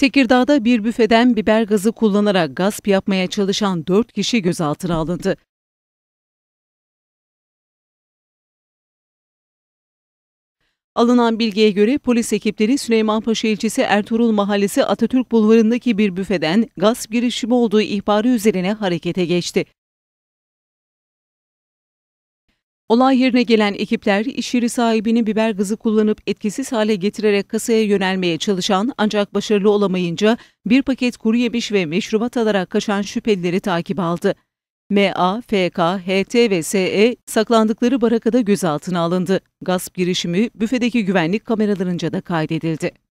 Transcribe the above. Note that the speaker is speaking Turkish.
Tekirdağ'da bir büfeden biber gazı kullanarak gasp yapmaya çalışan 4 kişi gözaltına alındı. Alınan bilgiye göre polis ekipleri Süleymanpaşa ilçesi Ertuğrul Mahallesi Atatürk Bulvarı'ndaki bir büfeden gasp girişimi olduğu ihbarı üzerine harekete geçti. Olay yerine gelen ekipler iş yeri sahibini biber gazı kullanıp etkisiz hale getirerek kasaya yönelmeye çalışan ancak başarılı olamayınca bir paket kuru yemiş ve meşrubat alarak kaçan şüphelileri takip aldı. MA, FK, HT ve SE saklandıkları barakada gözaltına alındı. Gasp girişimi büfedeki güvenlik kameralarınca da kaydedildi.